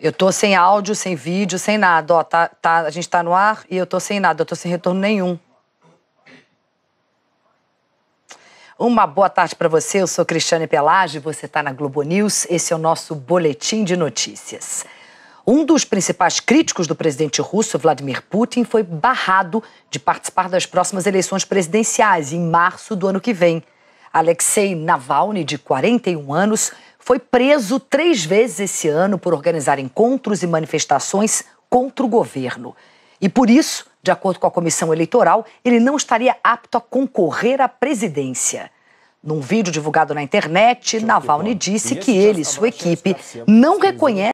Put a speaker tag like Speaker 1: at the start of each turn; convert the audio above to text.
Speaker 1: Eu tô sem áudio, sem vídeo, sem nada. Ó, tá, tá, a gente tá no ar e eu tô sem nada, eu tô sem retorno nenhum. Uma boa tarde para você. Eu sou Cristiane Pelage, você está na Globo News. Esse é o nosso boletim de notícias. Um dos principais críticos do presidente russo, Vladimir Putin, foi barrado de participar das próximas eleições presidenciais em março do ano que vem. Alexei Navalny, de 41 anos, foi preso três vezes esse ano por organizar encontros e manifestações contra o governo. E por isso, de acordo com a comissão eleitoral, ele não estaria apto a concorrer à presidência. Num vídeo divulgado na internet, Navalny disse que ele e sua equipe não reconhecem.